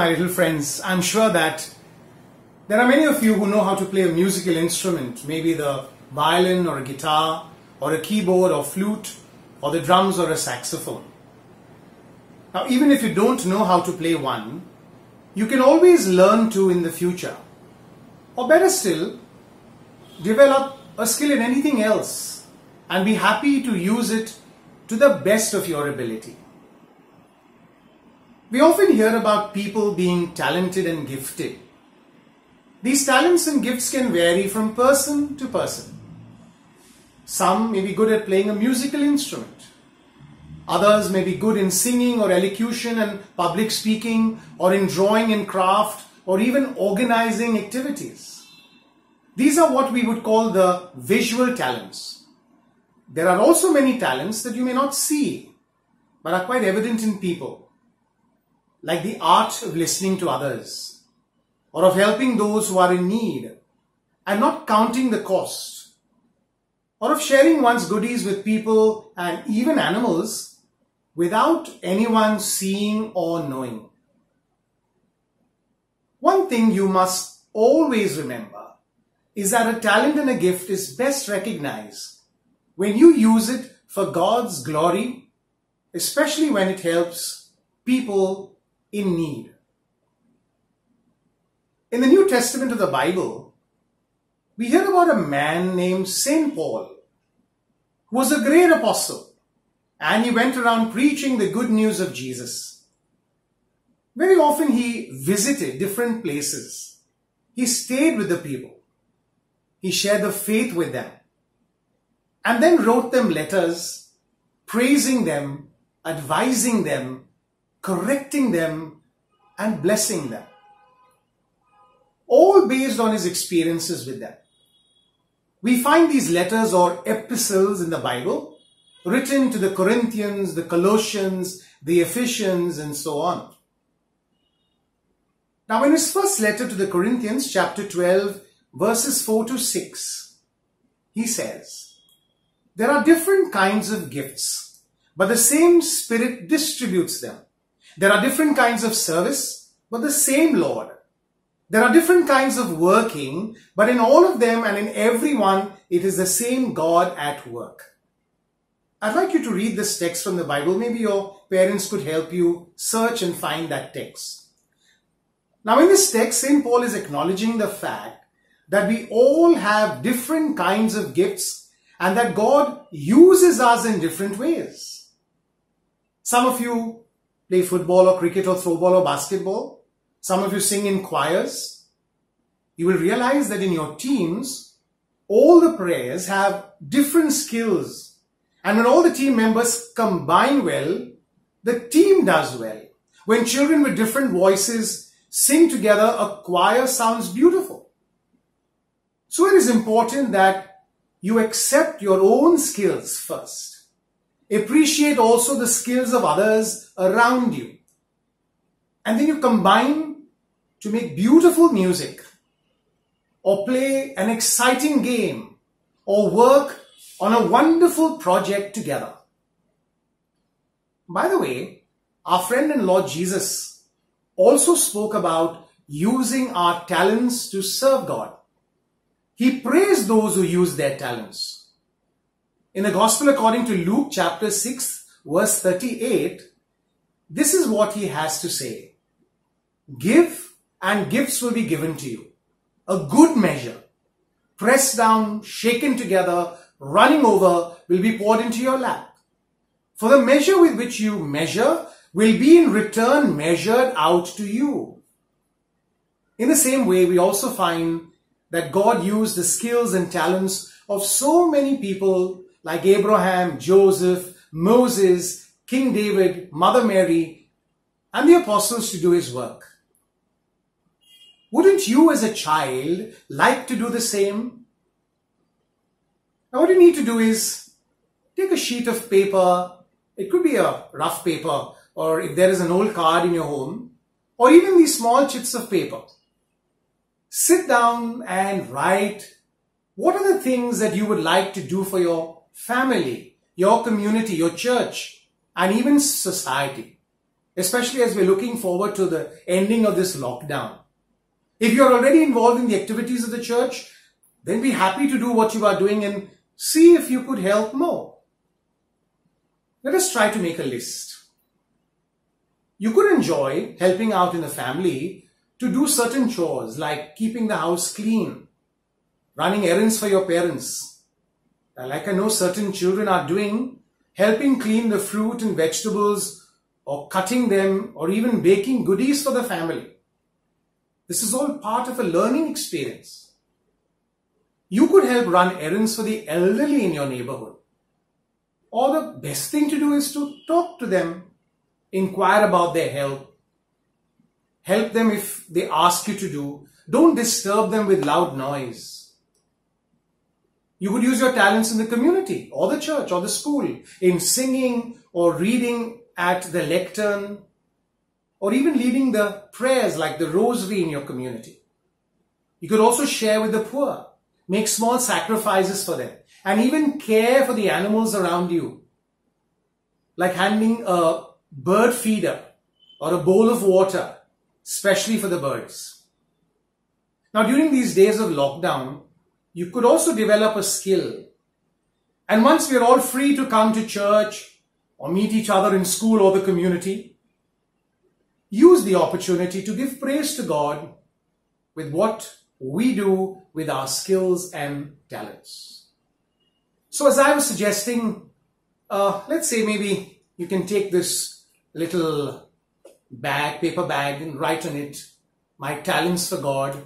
my little friends, I'm sure that there are many of you who know how to play a musical instrument, maybe the violin or a guitar or a keyboard or flute or the drums or a saxophone. Now, even if you don't know how to play one, you can always learn to in the future. Or better still, develop a skill in anything else and be happy to use it to the best of your ability. We often hear about people being talented and gifted. These talents and gifts can vary from person to person. Some may be good at playing a musical instrument. Others may be good in singing or elocution and public speaking or in drawing and craft or even organizing activities. These are what we would call the visual talents. There are also many talents that you may not see but are quite evident in people like the art of listening to others or of helping those who are in need and not counting the cost or of sharing one's goodies with people and even animals without anyone seeing or knowing. One thing you must always remember is that a talent and a gift is best recognized when you use it for God's glory, especially when it helps people in need. In the New Testament of the Bible, we hear about a man named St. Paul, who was a great apostle, and he went around preaching the good news of Jesus. Very often he visited different places. He stayed with the people. He shared the faith with them and then wrote them letters praising them, advising them, correcting them, and blessing them. All based on his experiences with them. We find these letters or epistles in the Bible written to the Corinthians, the Colossians, the Ephesians, and so on. Now, in his first letter to the Corinthians, chapter 12, verses 4 to 6, he says, There are different kinds of gifts, but the same Spirit distributes them. There are different kinds of service, but the same Lord. There are different kinds of working, but in all of them and in everyone, it is the same God at work. I'd like you to read this text from the Bible. Maybe your parents could help you search and find that text. Now, in this text, St. Paul is acknowledging the fact that we all have different kinds of gifts and that God uses us in different ways. Some of you play football or cricket or throwball or basketball. Some of you sing in choirs. You will realize that in your teams, all the players have different skills. And when all the team members combine well, the team does well. When children with different voices sing together, a choir sounds beautiful. So it is important that you accept your own skills first. Appreciate also the skills of others around you. And then you combine to make beautiful music or play an exciting game or work on a wonderful project together. By the way, our friend and Lord Jesus also spoke about using our talents to serve God. He praised those who use their talents. In the Gospel according to Luke chapter 6 verse 38, this is what he has to say. Give and gifts will be given to you. A good measure, pressed down, shaken together, running over, will be poured into your lap. For the measure with which you measure will be in return measured out to you. In the same way, we also find that God used the skills and talents of so many people like Abraham, Joseph, Moses, King David, Mother Mary, and the apostles to do his work. Wouldn't you as a child like to do the same? Now what you need to do is take a sheet of paper. It could be a rough paper or if there is an old card in your home or even these small chips of paper. Sit down and write what are the things that you would like to do for your family, your community, your church, and even society, especially as we're looking forward to the ending of this lockdown. If you're already involved in the activities of the church, then be happy to do what you are doing and see if you could help more. Let us try to make a list. You could enjoy helping out in the family to do certain chores like keeping the house clean, running errands for your parents, like I know certain children are doing, helping clean the fruit and vegetables or cutting them or even baking goodies for the family. This is all part of a learning experience. You could help run errands for the elderly in your neighborhood. Or the best thing to do is to talk to them, inquire about their health, help them if they ask you to do. Don't disturb them with loud noise you could use your talents in the community or the church or the school in singing or reading at the lectern or even leading the prayers like the rosary in your community. You could also share with the poor, make small sacrifices for them and even care for the animals around you. Like handing a bird feeder or a bowl of water, especially for the birds. Now during these days of lockdown, you could also develop a skill. And once we're all free to come to church or meet each other in school or the community, use the opportunity to give praise to God with what we do with our skills and talents. So, as I was suggesting, uh, let's say maybe you can take this little bag, paper bag, and write on it, My Talents for God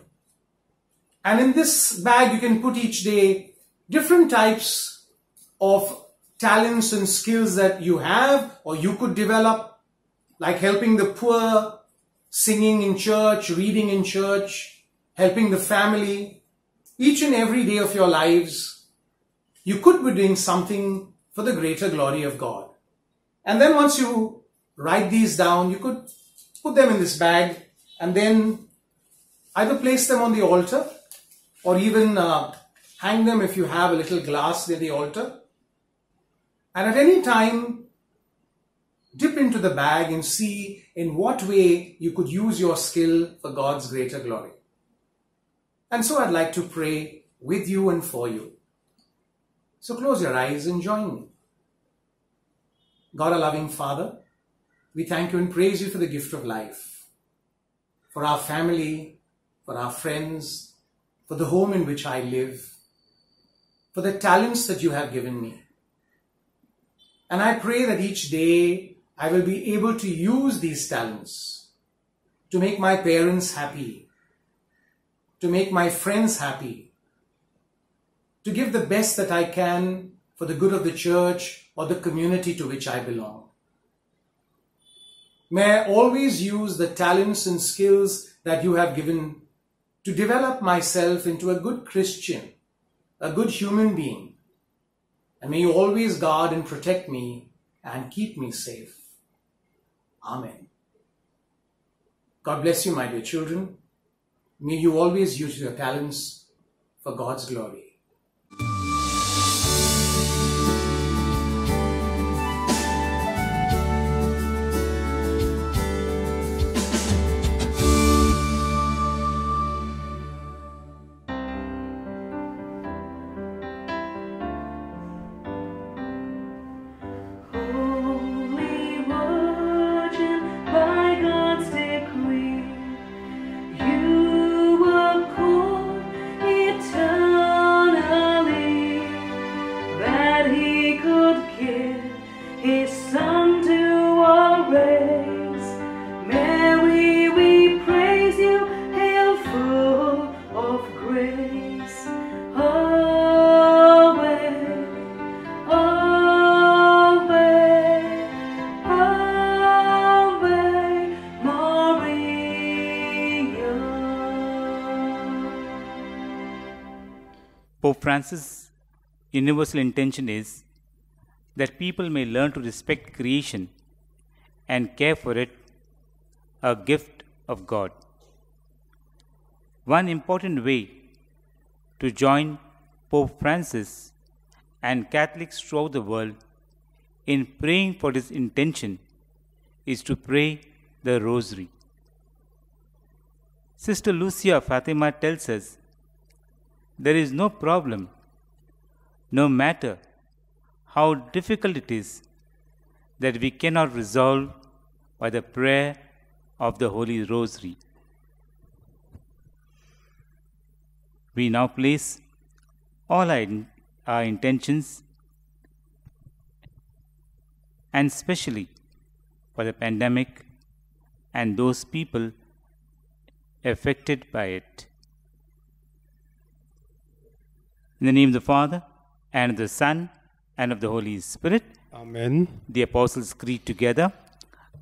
and in this bag, you can put each day different types of talents and skills that you have or you could develop, like helping the poor, singing in church, reading in church, helping the family. Each and every day of your lives, you could be doing something for the greater glory of God. And then once you write these down, you could put them in this bag and then either place them on the altar or even uh, hang them if you have a little glass near the altar. And at any time, dip into the bag and see in what way you could use your skill for God's greater glory. And so I'd like to pray with you and for you. So close your eyes and join me. God, our loving Father, we thank you and praise you for the gift of life, for our family, for our friends, for the home in which I live, for the talents that you have given me. And I pray that each day I will be able to use these talents to make my parents happy, to make my friends happy, to give the best that I can for the good of the church or the community to which I belong. May I always use the talents and skills that you have given to develop myself into a good Christian, a good human being. And may you always guard and protect me and keep me safe. Amen. God bless you, my dear children. May you always use your talents for God's glory. Francis' universal intention is that people may learn to respect creation and care for it, a gift of God. One important way to join Pope Francis and Catholics throughout the world in praying for this intention is to pray the Rosary. Sister Lucia Fatima tells us there is no problem, no matter how difficult it is, that we cannot resolve by the prayer of the Holy Rosary. We now place all our, in, our intentions and especially for the pandemic and those people affected by it. In the name of the Father, and of the Son, and of the Holy Spirit. Amen. The Apostles' Creed together.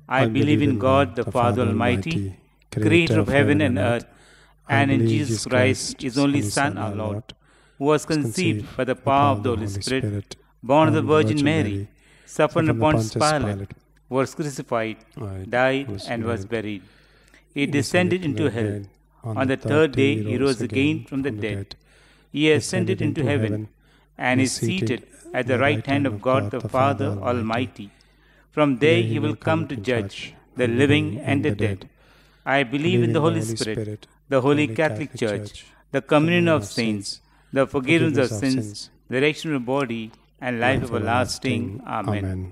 I, I believe, in God, the, the Father Almighty, creator of heaven and earth, and in Jesus Christ, his only Son, our Lord, who was conceived by the power of the Holy Spirit, born of the Virgin Mary, suffered upon Pilate, was crucified, died, and was buried. He descended into hell. On the third day he rose again from the dead he ascended into heaven and is seated at the right hand of God the Father Almighty. From there he will come to judge the living and the dead. I believe in the Holy Spirit, the Holy Catholic Church, the communion of saints, the forgiveness of sins, the resurrection of body, and life everlasting. Amen.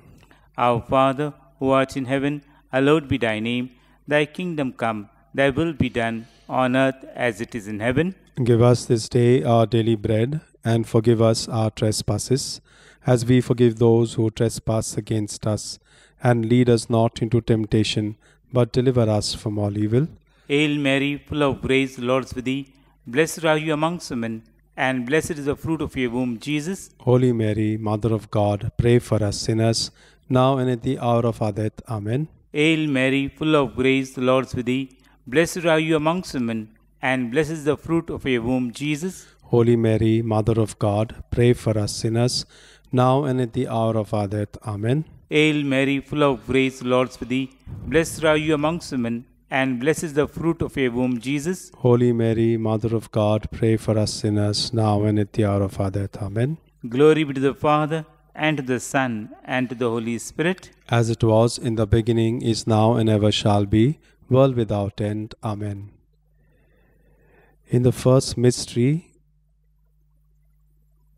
Our Father, who art in heaven, hallowed be thy name. Thy kingdom come, thy will be done on earth as it is in heaven. Give us this day our daily bread, and forgive us our trespasses, as we forgive those who trespass against us. And lead us not into temptation, but deliver us from all evil. Hail Mary, full of grace, the Lord is with thee. Blessed are you amongst women, and blessed is the fruit of your womb, Jesus. Holy Mary, Mother of God, pray for us sinners, now and at the hour of our death. Amen. Hail Mary, full of grace, the Lord is with thee. Blessed are you amongst women, and blessed is the fruit of your womb, Jesus. Holy Mary, Mother of God, pray for us sinners, now and at the hour of our death. Amen. Hail Mary, full of grace, Lord's with thee. Blessed are you amongst women, and blessed is the fruit of your womb, Jesus. Holy Mary, Mother of God, pray for us sinners, now and at the hour of our death. Amen. Glory be to the Father, and to the Son, and to the Holy Spirit. As it was in the beginning, is now, and ever shall be world without end. Amen. In the first mystery,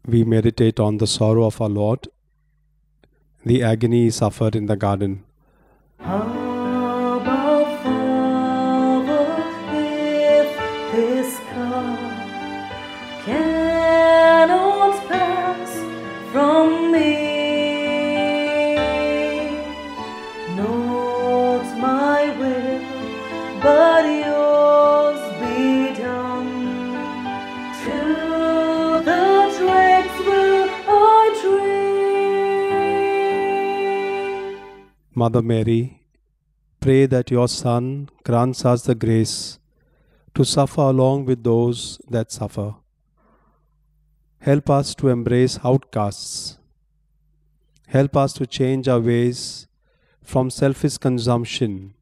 we meditate on the sorrow of our Lord, the agony he suffered in the garden. Amen. Mother Mary, pray that your Son grants us the grace to suffer along with those that suffer. Help us to embrace outcasts. Help us to change our ways from selfish consumption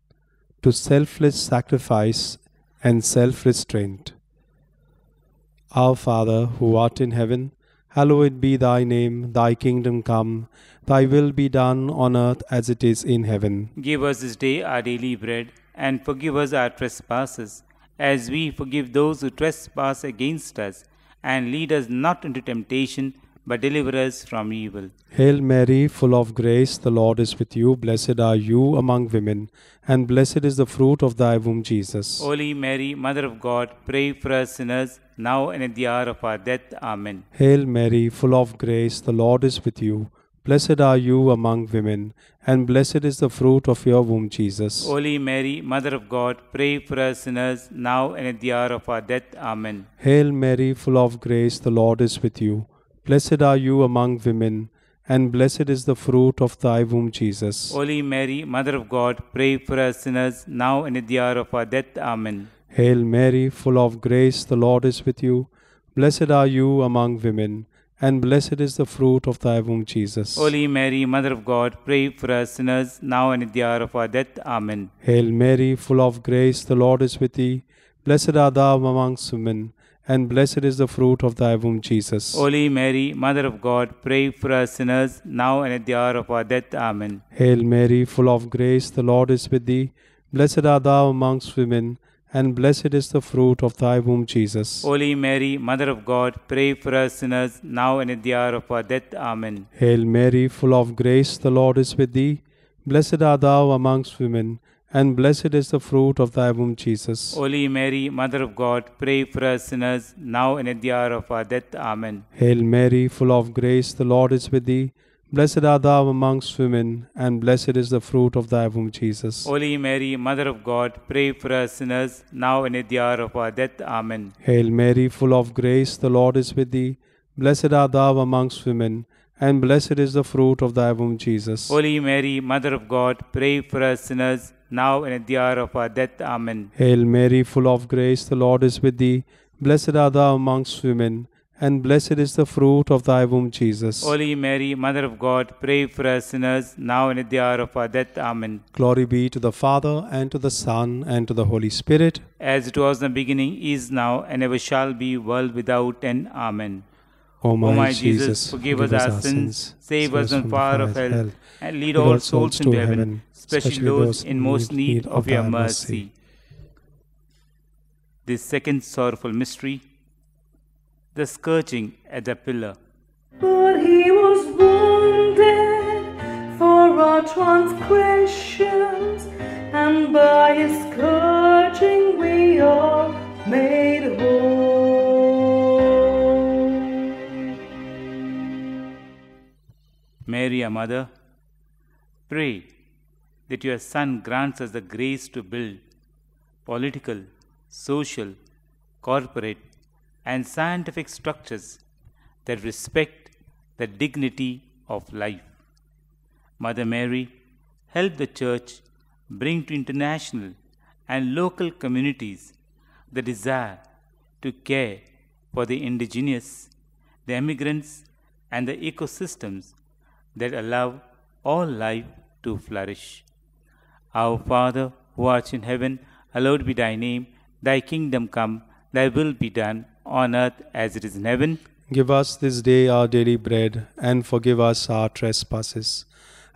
to selfless sacrifice and self restraint. Our Father, who art in heaven, Hallowed be thy name, thy kingdom come, thy will be done on earth as it is in heaven. Give us this day our daily bread, and forgive us our trespasses, as we forgive those who trespass against us. And lead us not into temptation, but deliver us from evil. Hail Mary, full of grace, the Lord is with you. Blessed are you among women, and blessed is the fruit of thy womb, Jesus. Holy Mary, Mother of God, pray for us sinners, now and at the hour of our death. Amen. Hail Mary, full of grace, the Lord is with you. Blessed are you among women, and blessed is the fruit of your womb, Jesus. Holy Mary, Mother of God, pray for us sinners, now and at the hour of our death. Amen. Hail Mary, full of grace, the Lord is with you. Blessed are you among women, and blessed is the fruit of thy womb, Jesus. Holy Mary, Mother of God, pray for us sinners, now and at the hour of our death. Amen. Hail Mary, full of grace, the Lord is with you. Blessed are you among women, and blessed is the fruit of thy womb, Jesus. Holy Mary, Mother of God, pray for us sinners, now and at the hour of our death. Amen. Hail Mary, full of grace, the Lord is with thee. Blessed are thou amongst women and blessed is the fruit of thy womb, Jesus. Holy Mary, Mother of God, pray for us sinners, now and at the hour of our death. Amen. Hail Mary, full of grace, the Lord is with thee. Blessed art thou amongst women, and blessed is the fruit of thy womb, Jesus. Holy Mary, Mother of God, pray for us sinners, now and at the hour of our death. Amen. Hail Mary, full of grace, the Lord is with thee. Blessed art thou amongst women and blessed is the fruit of thy womb, Jesus. Holy Mary, Mother of God, pray for us sinners, now and at the hour of our death. Amen. Hail Mary, full of grace, the Lord is with thee. Blessed art thou amongst women, and blessed is the fruit of thy womb, Jesus. Holy Mary, Mother of God, pray for us sinners, now and at the hour of our death. Amen. Hail Mary, full of grace, the Lord is with thee. Blessed art thou amongst women and blessed is the fruit of thy womb, Jesus. Holy Mary, Mother of God, pray for us sinners, now and at the hour of our death. Amen. Hail Mary, full of grace, the Lord is with thee. Blessed art thou amongst women, and blessed is the fruit of thy womb, Jesus. Holy Mary, Mother of God, pray for us sinners, now and at the hour of our death. Amen. Glory be to the Father, and to the Son, and to the Holy Spirit. As it was in the beginning, is now, and ever shall be, world without end. Amen. O my, o my Jesus, Jesus, forgive us our sins, save us from the fire of hell, hell and lead all souls to heaven, heaven especially those in most need of your mercy. The second sorrowful mystery, the scourging at the pillar. But he was wounded for our transgressions, and by his scourging we are made whole. Mary, our mother, pray that your Son grants us the grace to build political, social, corporate, and scientific structures that respect the dignity of life. Mother Mary, help the Church bring to international and local communities the desire to care for the indigenous, the immigrants, and the ecosystems that allow all life to flourish. Our Father, who art in heaven, hallowed be thy name. Thy kingdom come, thy will be done, on earth as it is in heaven. Give us this day our daily bread, and forgive us our trespasses,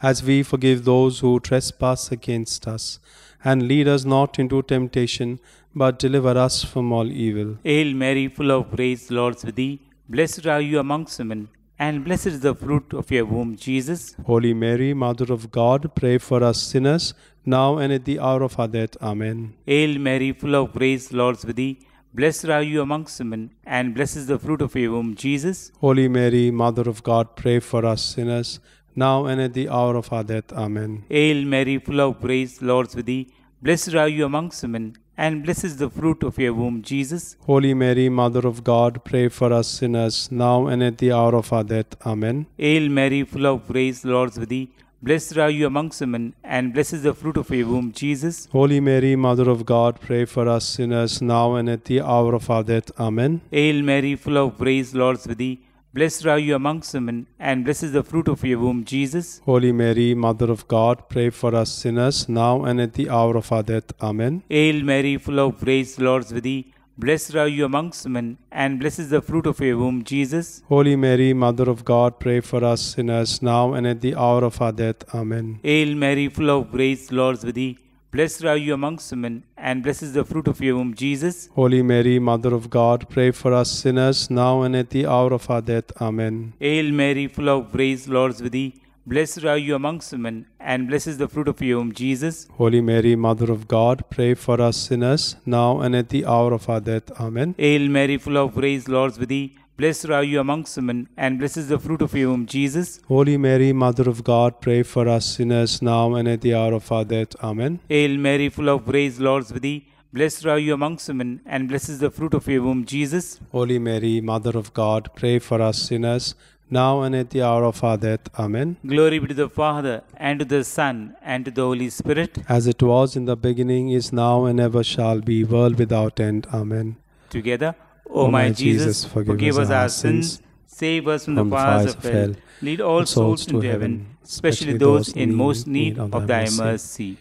as we forgive those who trespass against us. And lead us not into temptation, but deliver us from all evil. Hail Mary, full of grace, Lord with thee. Blessed are you amongst women and blessed is the fruit of your womb, Jesus. Holy Mary, Mother of God, pray for us sinners, now and at the hour of our death. Amen. Hail Mary, full of grace, Lord is with thee. Blessed are you amongst women, and blessed is the fruit of your womb, Jesus. Holy Mary, Mother of God, pray for us sinners, now and at the hour of our death. Amen. Hail Mary, full of grace, Lord is with thee. Blessed are you amongst women, and blesses the fruit of your womb, Jesus. Holy Mary, Mother of God, pray for us sinners, now and at the hour of our death. Amen. Hail Mary, full of grace, Lord's with thee. Blessed are you amongst women, and blessed is the fruit of your womb, Jesus. Holy Mary, Mother of God, pray for us sinners, now and at the hour of our death. Amen. Hail Mary, full of grace, Lord's with thee. Blessed are you amongst women, and blessed is the fruit of your womb, Jesus. Holy Mary, Mother of God, pray for us sinners, now and at the hour of our death. Amen. Hail Mary, full of grace, the Lord is with thee. Blessed are you amongst women, and blessed is the fruit of your womb, Jesus. Holy Mary, Mother of God, pray for us sinners, now and at the hour of our death. Amen. Hail Mary, full of grace, the Lord is with thee. Blessed are you amongst women, and blessed is the fruit of your womb, Jesus. Holy Mary, Mother of God, pray for us sinners, now and at the hour of our death. Amen. Hail Mary, full of grace, Lord is with thee. Blessed are you amongst women, and blessed is the fruit of your womb, Jesus. Holy Mary, Mother of God, pray for us sinners, now and at the hour of our death. Amen. Hail Mary, full of grace, Lord is with thee. Blessed are you amongst women, and blessed is the fruit of your womb, Jesus. Holy Mary, Mother of God, pray for us sinners now and at the hour of our death. Amen. Hail Mary, full of grace, Lord's with thee. Blessed are you amongst women, and blessed is the fruit of your womb, Jesus. Holy Mary, Mother of God, pray for us sinners now and at the hour of our death. Amen. Glory be to the Father, and to the Son, and to the Holy Spirit. As it was in the beginning, is now, and ever shall be, world without end. Amen. Together O my Jesus, forgive us our sins, save us from the fires of hell, lead all souls to heaven, especially those in most need of thy mercy.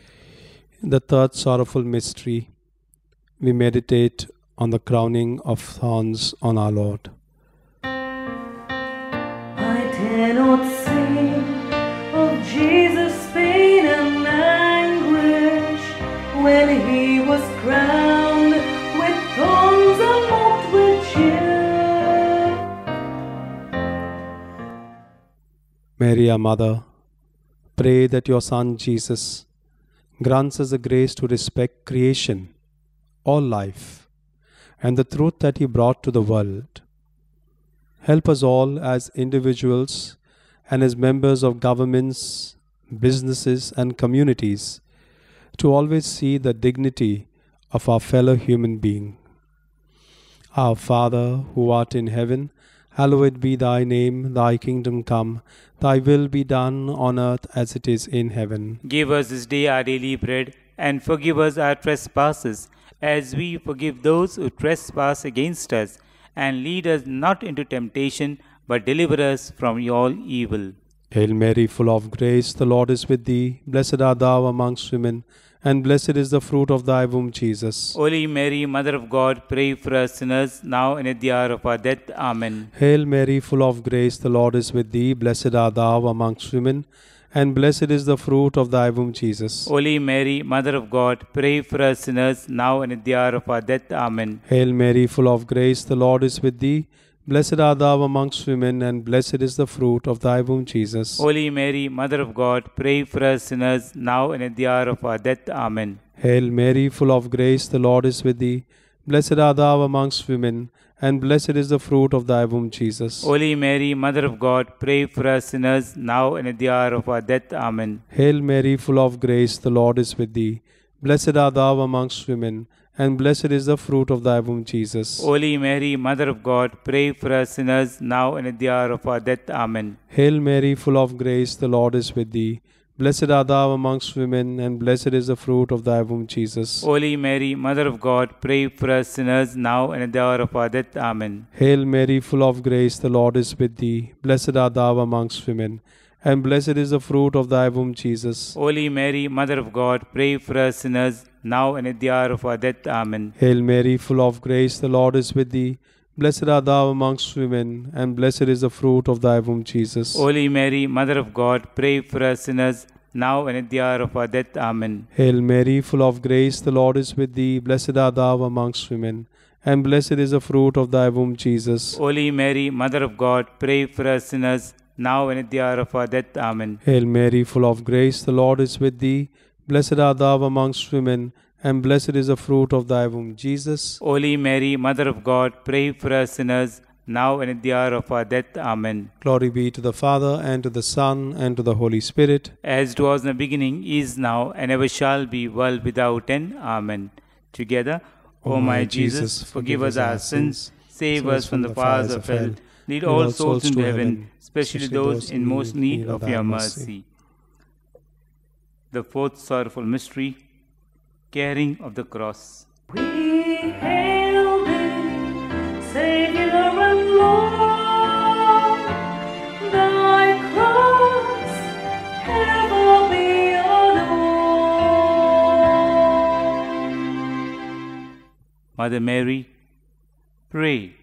In the third sorrowful mystery, we meditate on the crowning of thorns on our Lord. Mary, our mother, pray that your Son Jesus grants us the grace to respect creation, all life, and the truth that he brought to the world. Help us all as individuals and as members of governments, businesses, and communities to always see the dignity of our fellow human being. Our Father, who art in heaven, Hallowed be thy name, thy kingdom come, thy will be done on earth as it is in heaven. Give us this day our daily bread, and forgive us our trespasses, as we forgive those who trespass against us. And lead us not into temptation, but deliver us from all evil. Hail Mary, full of grace, the Lord is with thee. Blessed art thou amongst women and blessed is the fruit of thy womb, Jesus. Holy Mary, Mother of God, pray for us sinners, now and at the hour of our death. Amen. Hail Mary, full of grace, the Lord is with thee. Blessed art thou amongst women, and blessed is the fruit of thy womb, Jesus. Holy Mary, Mother of God, pray for us sinners, now and at the hour of our death. Amen. Hail Mary, full of grace, the Lord is with thee. Blessed art thou amongst women, and blessed is the fruit of thy womb, Jesus. Holy Mary, Mother of God, pray for us sinners, now and at the hour of our death. Amen. Hail Mary, full of grace, the Lord is with thee. Blessed art thou amongst women, and blessed is the fruit of thy womb, Jesus. Holy Mary, Mother of God, pray for us sinners, now and at the hour of our death. Amen. Hail Mary, full of grace, the Lord is with thee. Blessed art thou amongst women, and blessed is the fruit of thy womb, Jesus. Holy Mary, Mother of God, pray for us sinners now and at the hour of our death. Amen. Hail Mary, full of grace, the Lord is with thee. Blessed art thou amongst women, and blessed is the fruit of thy womb, Jesus. Holy Mary, Mother of God, pray for us sinners now and at the hour of our death. Amen. Hail Mary, full of grace, the Lord is with thee. Blessed art thou amongst women and blessed is the fruit of thy womb, Jesus. Holy Mary, Mother of God, pray for us sinners now and at the hour of our death. Amen. Hail Mary, full of grace, the Lord is with thee. Blessed art thou amongst women, and blessed is the fruit of thy womb, Jesus. Holy Mary, Mother of God, pray for us sinners, now and at the hour of our death. Amen. Hail Mary, full of grace, the Lord is with thee. Blessed art thou amongst women, and blessed is the fruit of thy womb, Jesus. Holy Mary, Mother of God, pray for us sinners, now and at the hour of our death. Amen. Hail Mary, full of grace, the Lord is with thee. Blessed art thou amongst women, and blessed is the fruit of thy womb, Jesus. Holy Mary, Mother of God, pray for us sinners, now and at the hour of our death. Amen. Glory be to the Father, and to the Son, and to the Holy Spirit. As it was in the beginning, is now, and ever shall be, world without end. Amen. Together, O, o my Jesus, Jesus forgive us our sins, save us from the fires of hell, lead all souls into heaven, especially those in most need of your mercy the fourth sorrowful mystery, carrying of the cross. We hail thee, Savior and Lord, thy cross ever be adored. Mother Mary, pray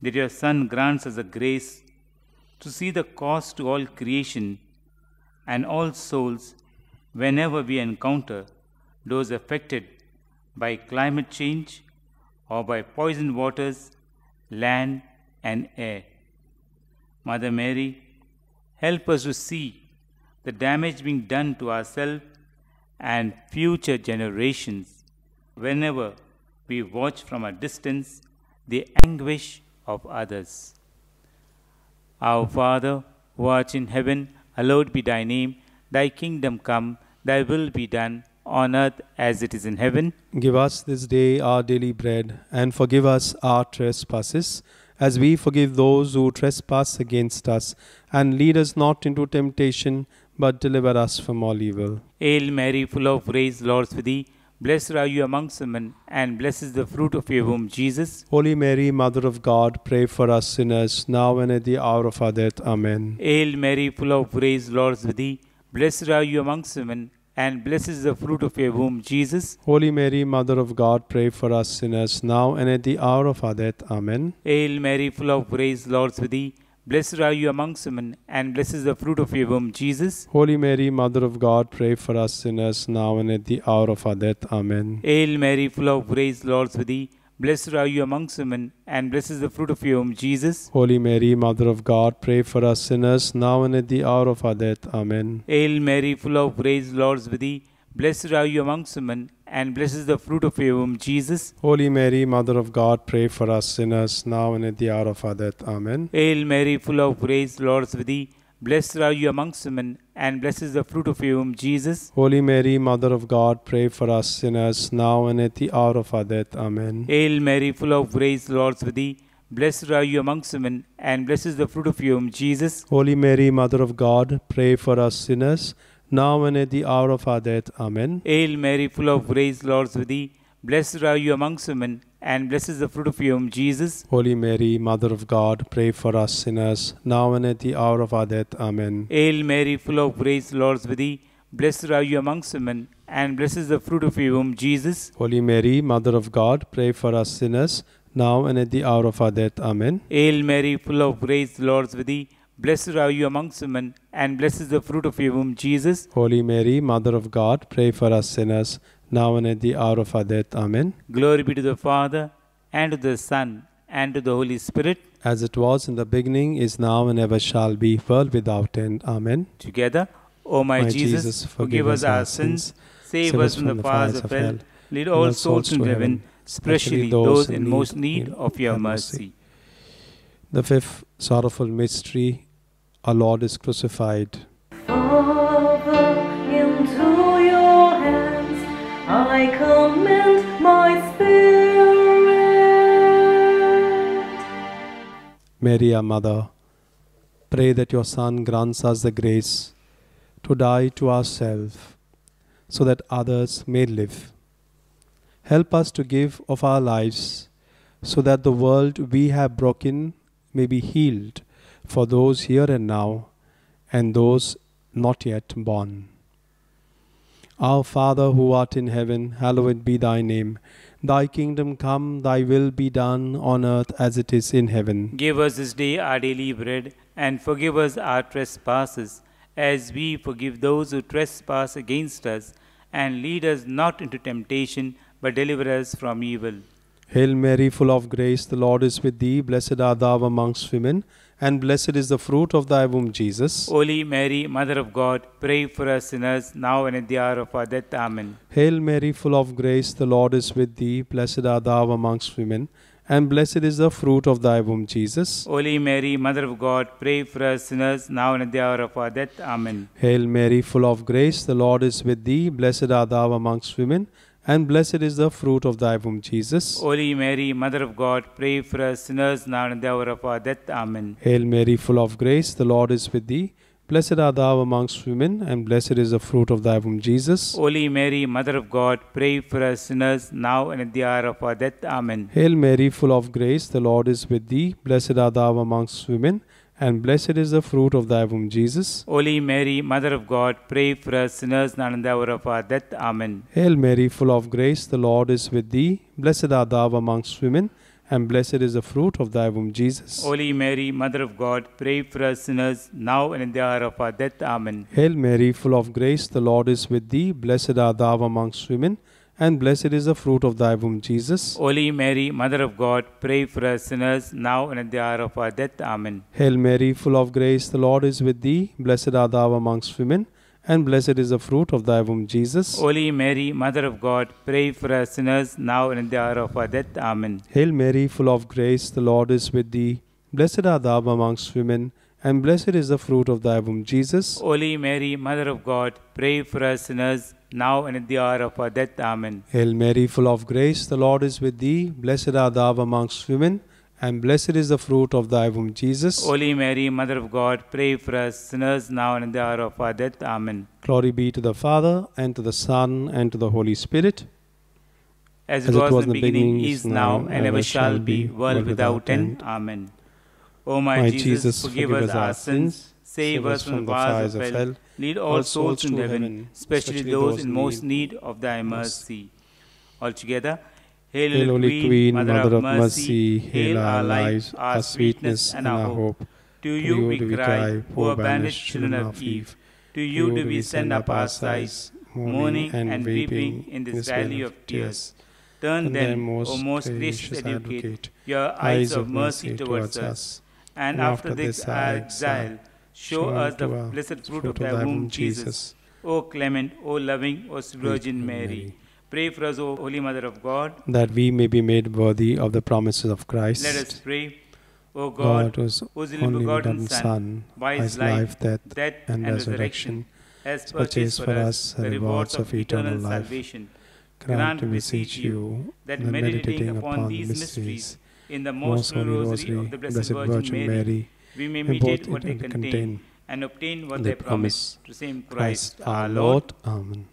that your Son grants us the grace to see the cause to all creation and all souls whenever we encounter those affected by climate change or by poisoned waters, land, and air. Mother Mary, help us to see the damage being done to ourselves and future generations whenever we watch from a distance the anguish of others. Our Father, who art in heaven, hallowed be thy name. Thy kingdom come, thy will be done on earth as it is in heaven. Give us this day our daily bread, and forgive us our trespasses, as we forgive those who trespass against us. And lead us not into temptation, but deliver us from all evil. Hail Mary, full of grace, Lord with thee. Blessed are you amongst women, and blessed is the fruit of your womb, Jesus. Holy Mary, Mother of God, pray for us sinners, now and at the hour of our death. Amen. Hail Mary, full of grace, Lord with thee. Blessed are you amongst women, and blessed is the fruit of your womb, Jesus. Holy Mary, Mother of God, pray for us sinners now and at the hour of our death. Amen. Hail Mary, full of grace, Lord with thee. Blessed are you amongst women, and blessed is the fruit of your womb, Jesus. Holy Mary, Mother of God, pray for us sinners now and at the hour of our death. Amen. Hail Mary, full of grace, Lord with thee. Blessed are you amongst women, and blessed is the fruit of your womb, Jesus. Holy Mary, Mother of God, pray for us sinners, now and at the hour of our death. Amen. Hail Mary, full of grace, Lord is with thee. Blessed are you amongst women, and blessed is the fruit of your womb, Jesus. Holy Mary, Mother of God, pray for us sinners, now and at the hour of our death. Amen. Hail Mary, full of grace, Lord is with thee. Blessed are you amongst women, and blessed is the fruit of your womb, Jesus. Holy Mary, Mother of God, pray for us sinners, now and at the hour of our death. Amen. Hail Mary, full of grace, Lord with thee. Blessed are you amongst women, and blessed is the fruit of your womb, Jesus. Holy Mary, Mother of God, pray for us sinners, now and at the hour of our death. Amen. Hail Mary, full of grace, Lord with thee. Blessed are you amongst women, and blesses the fruit of your womb, Jesus. Holy Mary, Mother of God, pray for us sinners, now and at the hour of our death. Amen. Hail Mary, full of grace, Lord's with thee. Blessed are you amongst women, and blessed is the fruit of your womb, Jesus. Holy Mary, Mother of God, pray for us sinners, now and at the hour of our death. Amen. Hail Mary, full of grace, Lord's with thee. Blessed are you amongst women, and blessed is the fruit of your womb, Jesus. Holy Mary, Mother of God, pray for us sinners, now and at the hour of our death. Amen. Glory be to the Father, and to the Son, and to the Holy Spirit. As it was in the beginning, is now, and ever shall be, world without end. Amen. Together, O my, my Jesus, Jesus, forgive us our sins, save, us from, from the fires of hell, lead all souls to heaven, especially those in most need of your mercy. The fifth sorrowful mystery, our Lord is crucified. Oh. I command my spirit. Mary, our mother, pray that your Son grants us the grace to die to ourselves so that others may live. Help us to give of our lives so that the world we have broken may be healed for those here and now and those not yet born. Our Father who art in heaven, hallowed be thy name. Thy kingdom come, thy will be done on earth as it is in heaven. Give us this day our daily bread, and forgive us our trespasses, as we forgive those who trespass against us. And lead us not into temptation, but deliver us from evil. Hail Mary, full of grace, the Lord is with thee. Blessed art thou amongst women and blessed is the fruit of thy womb, Jesus. Holy Mary, Mother of God, pray for us sinners, now and at the hour of our death. Amen. Hail Mary, full of grace, the Lord is with thee. Blessed art thou amongst women, and blessed is the fruit of thy womb, Jesus. Holy Mary, Mother of God, pray for us sinners, now and at the hour of our death. Amen. Hail Mary, full of grace, the Lord is with thee. Blessed art thou amongst women and blessed is the fruit of thy womb, Jesus. Holy Mary, Mother of God, pray for us sinners now and at the hour of our death. Amen. Hail Mary, full of grace, the Lord is with thee. Blessed art thou amongst women, and blessed is the fruit of thy womb, Jesus. Holy Mary, Mother of God, pray for us sinners, now and at the hour of our death. Amen. Hail Mary, full of grace, the Lord is with thee. Blessed art thou amongst women and blessed is the fruit of thy womb, Jesus. Holy Mary, Mother of God, pray for us sinners now and the hour of our death. Amen. Hail Mary, full of grace, the Lord is with thee. Blessed art thou amongst women, and blessed is the fruit of thy womb, Jesus. Holy Mary, Mother of God, pray for us sinners now and in the hour of our death. Amen. Hail Mary, full of grace, the Lord is with thee. Blessed art thou amongst women and blessed is the fruit of thy womb, Jesus. Holy Mary, Mother of God, pray for us sinners, now and at the hour of our death. Amen. Hail Mary, full of grace, the Lord is with thee. Blessed art thou amongst women, and blessed is the fruit of thy womb, Jesus. Holy Mary, Mother of God, pray for us sinners, now and at the hour of our death. Amen. Hail Mary, full of grace, the Lord is with thee. Blessed art thou amongst women, and blessed is the fruit of thy womb, Jesus. Holy Mary, Mother of God, pray for us sinners, now and at the hour of our death. Amen. Hail Mary, full of grace, the Lord is with thee. Blessed art thou amongst women, and blessed is the fruit of thy womb, Jesus. Holy Mary, Mother of God, pray for us sinners now and at the hour of our death. Amen. Glory be to the Father, and to the Son, and to the Holy Spirit. As, As it, was, in the beginning, beginning is now, and ever shall be, world without end. end. Amen. O my, my Jesus, Jesus, forgive, forgive us our sins, save us from, the fires of hell, hell. lead all, all souls to heaven, heaven especially, those in most need of thy mercy. Altogether, Hail, Hail Holy Queen, Mother, Mother of mercy, hail our lives, our sweetness and our hope. To you we cry, poor banished children of Eve. To you do we send up our sighs, mourning and weeping in this valley of tears. Turn then, O most gracious Advocate, your eyes of mercy towards us and, and after this exile, exile show us the blessed fruit of thy womb, Jesus. O clement, O loving, O Virgin Mary. Pray for us, O Holy Mother of God, that we may be made worthy of the promises of Christ. Let us pray. O God, God whose only begotten Son, by his life, death, death and, and resurrection, has purchased for us the rewards of eternal life. Grant, we beseech you, that meditating upon these mysteries, in the most holy rosary, of the Blessed, Blessed Virgin, Virgin, Mary, we may meditate what they contain and obtain what they, promise. To same Christ our Lord. Amen.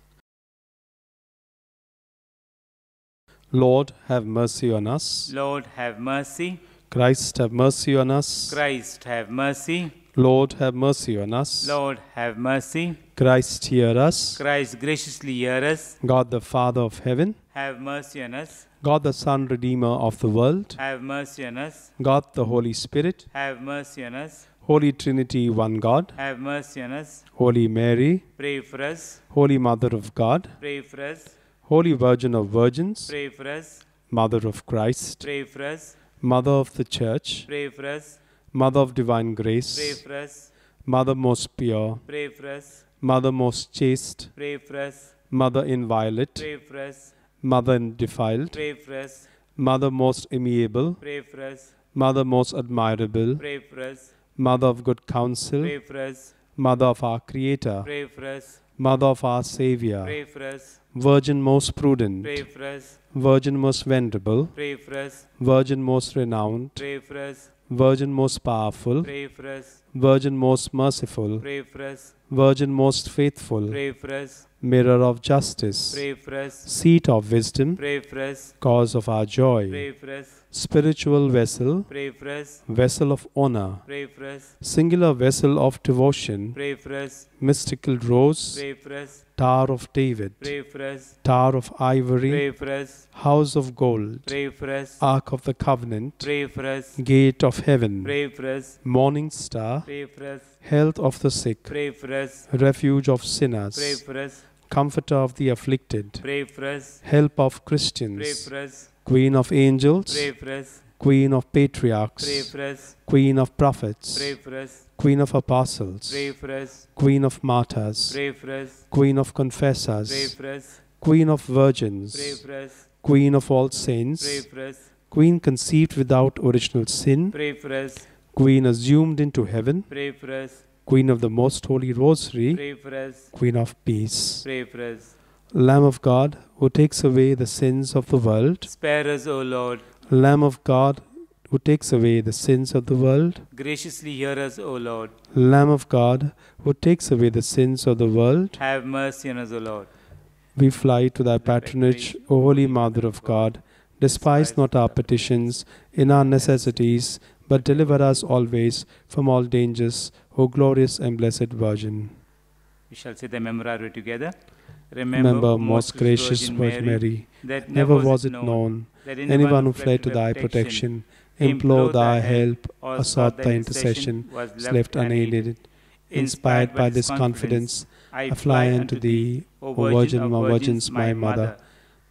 Lord, have mercy on us. Lord, have mercy. Christ, have mercy on us. Christ, have mercy. Lord, have mercy on us. Lord, have mercy. Christ, hear us. Christ, graciously hear us. God, the Father of heaven, have mercy on us. God the Son, Redeemer of the world, have mercy on us. God the Holy Spirit, have mercy on us. Holy Trinity, one God, have mercy on us. Holy Mary, pray for us. Holy Mother of God, pray for us. Holy Virgin of Virgins, pray for us. Mother of Christ, pray for us. Mother of the Church, pray for us. Mother of Divine Grace, pray for us. Mother most pure, pray for us. Mother most chaste, pray for us. Mother inviolate, pray for us. Mother undefiled. Pray for us. Mother most amiable. Pray for us. Mother most admirable. Pray for us. Mother of good counsel. Pray for us. Mother of our Creator. Pray for us. Mother of our Savior. Pray for us. Virgin most prudent. Pray for us. Virgin most venerable. Pray for us. Virgin most renowned. Pray for us. Virgin most powerful. Pray for us. Virgin most merciful. Pray for us. Virgin most faithful. Pray for us mirror of justice, seat of wisdom, cause of our joy, spiritual vessel, vessel of honor, singular vessel of devotion, mystical rose, Tower of David, Tower of Ivory, House of Gold, Ark of the Covenant, Gate of Heaven, Morning Star, Health of the Sick, Refuge of Sinners, comforter of the afflicted, help of Christians, queen of angels, queen of patriarchs, queen of prophets, queen of apostles, queen of martyrs, queen of confessors, queen of virgins, queen of all saints, queen conceived without original sin, queen assumed into heaven, Queen of the Most Holy Rosary, Queen of Peace. Lamb of God, who takes away the sins of the world, spare us, O Lord. Lamb of God, who takes away the sins of the world, graciously hear us, O Lord. Lamb of God, who takes away the sins of the world, have mercy on us, O Lord. We fly to thy patronage, O Holy Mother of God. Despise not our petitions in our necessities, but deliver us always from all dangers O glorious and blessed Virgin. We shall say the memorare together. Remember, Remember most gracious Virgin Mary, never was it known that anyone who fled to thy protection, implored thy help, or sought thy intercession, was left unaided. Inspired by this confidence, I fly unto thee, O Virgin, my Virgins, my Mother.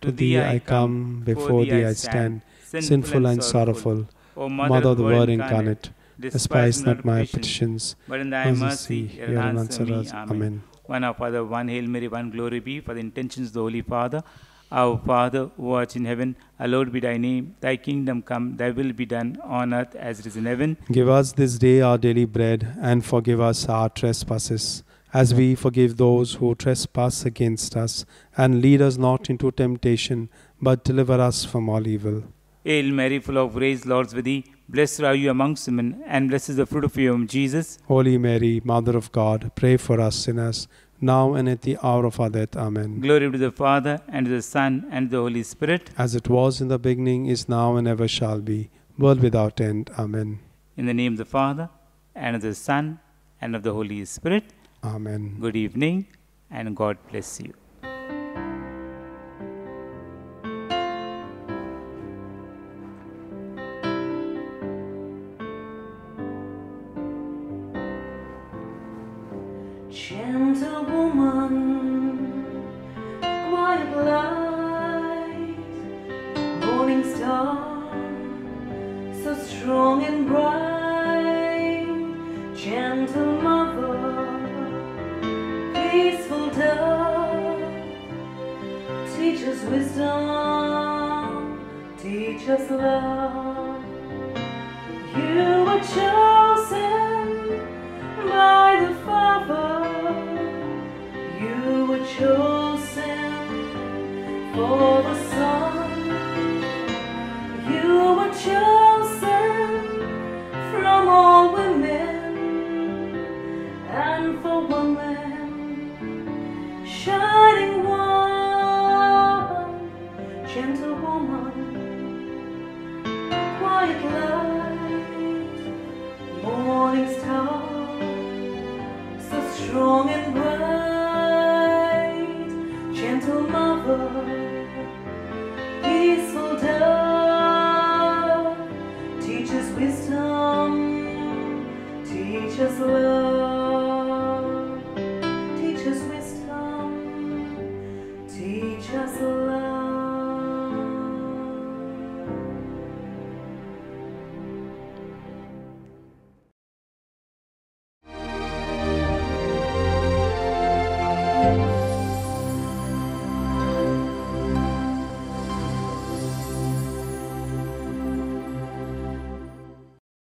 To thee I come, before thee I stand, sinful and sorrowful, Mother of the Word incarnate despise not my petitions, but in thy mercy hear and answer us. Amen. One our Father, one Hail Mary, one glory be for the intentions of the Holy Father. Our Father, who art in heaven, hallowed be thy name. Thy kingdom come, thy will be done on earth as it is in heaven. Give us this day our daily bread, and forgive us our trespasses, as we forgive those who trespass against us. And lead us not into temptation, but deliver us from all evil. Hail Mary, full of grace, Lord's with thee. Blessed are you amongst women, and blessed is the fruit of your womb, Jesus. Holy Mary, Mother of God, pray for us sinners, now and at the hour of our death. Amen. Glory to the Father, and to the Son, and to the Holy Spirit. As it was in the beginning, is now, and ever shall be, world without end. Amen. In the name of the Father, and of the Son, and of the Holy Spirit. Amen. Good evening, and God bless you. chosen for the song.